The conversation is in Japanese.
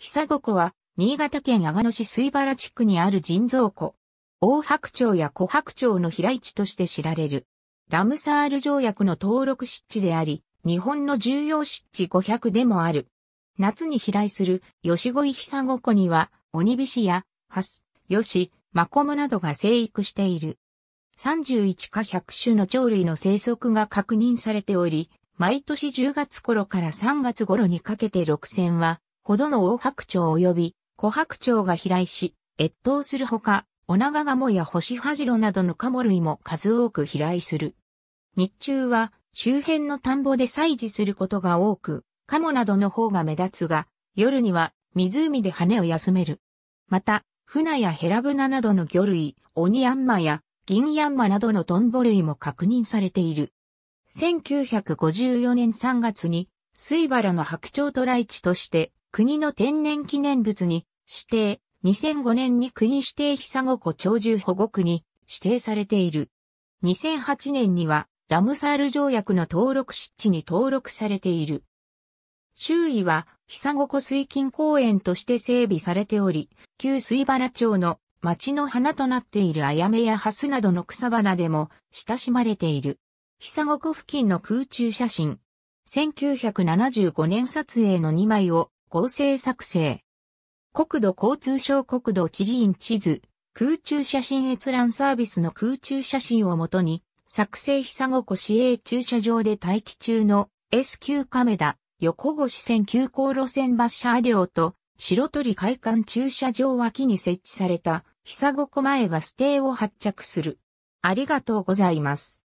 サゴコは、新潟県阿賀野市水原地区にある人造湖。大白鳥や小白鳥の飛来地として知られる。ラムサール条約の登録湿地であり、日本の重要湿地500でもある。夏に飛来するヨシゴイヒサゴ湖には、鬼シや、ハス、ヨシ、マコムなどが生育している。31か100種の鳥類の生息が確認されており、毎年10月頃から3月頃にかけて6000はほどの大白鳥及び小白鳥が飛来し、越冬するほか、オナガガモやホシハジロなどのカモ類も数多く飛来する。日中は周辺の田んぼで採事することが多く、カモなどの方が目立つが、夜には湖で羽を休める。また、フナやヘラブナなどの魚類、オニヤンマやギンヤンマなどのトンボ類も確認されている。1954年3月に、水原の白鳥トライチとして国の天然記念物に指定、2005年に国指定さご湖鳥獣保護区に指定されている。2008年にはラムサール条約の登録湿地に登録されている。周囲はさご湖水金公園として整備されており、旧水原町の町の花となっているアヤメやハスなどの草花でも親しまれている。さご湖付近の空中写真。1975年撮影の2枚を合成作成。国土交通省国土地理院地図、空中写真閲覧サービスの空中写真をもとに、作成久子湖市営駐車場で待機中の s カ亀田、横越線急行路線バスシャー両と、白鳥海岸駐車場脇に設置された、久子湖前バス停を発着する。ありがとうございます。